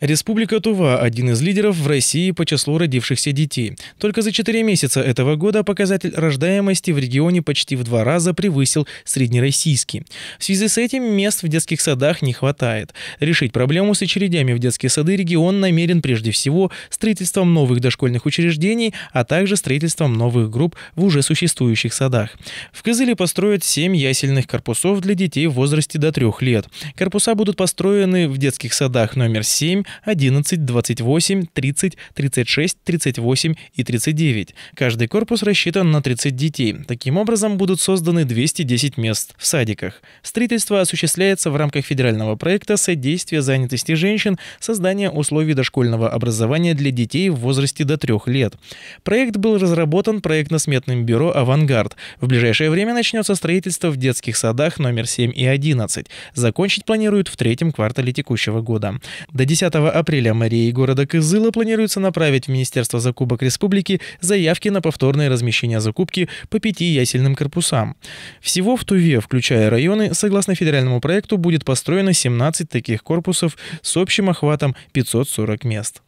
Республика Тува – один из лидеров в России по числу родившихся детей. Только за 4 месяца этого года показатель рождаемости в регионе почти в два раза превысил среднероссийский. В связи с этим мест в детских садах не хватает. Решить проблему с очередями в детские сады регион намерен прежде всего строительством новых дошкольных учреждений, а также строительством новых групп в уже существующих садах. В Кызыле построят 7 ясельных корпусов для детей в возрасте до 3 лет. Корпуса будут построены в детских садах номер 7, 11, 28, 30, 36, 38 и 39. Каждый корпус рассчитан на 30 детей. Таким образом, будут созданы 210 мест в садиках. Строительство осуществляется в рамках федерального проекта «Содействие занятости женщин. Создание условий дошкольного образования для детей в возрасте до 3 лет». Проект был разработан проектно-сметным бюро «Авангард». В ближайшее время начнется строительство в детских садах номер 7 и 11. Закончить планируют в третьем квартале текущего года. До 10 апреля мэрией города Кызыла планируется направить в Министерство закупок республики заявки на повторное размещение закупки по пяти ясельным корпусам. Всего в Туве, включая районы, согласно федеральному проекту, будет построено 17 таких корпусов с общим охватом 540 мест.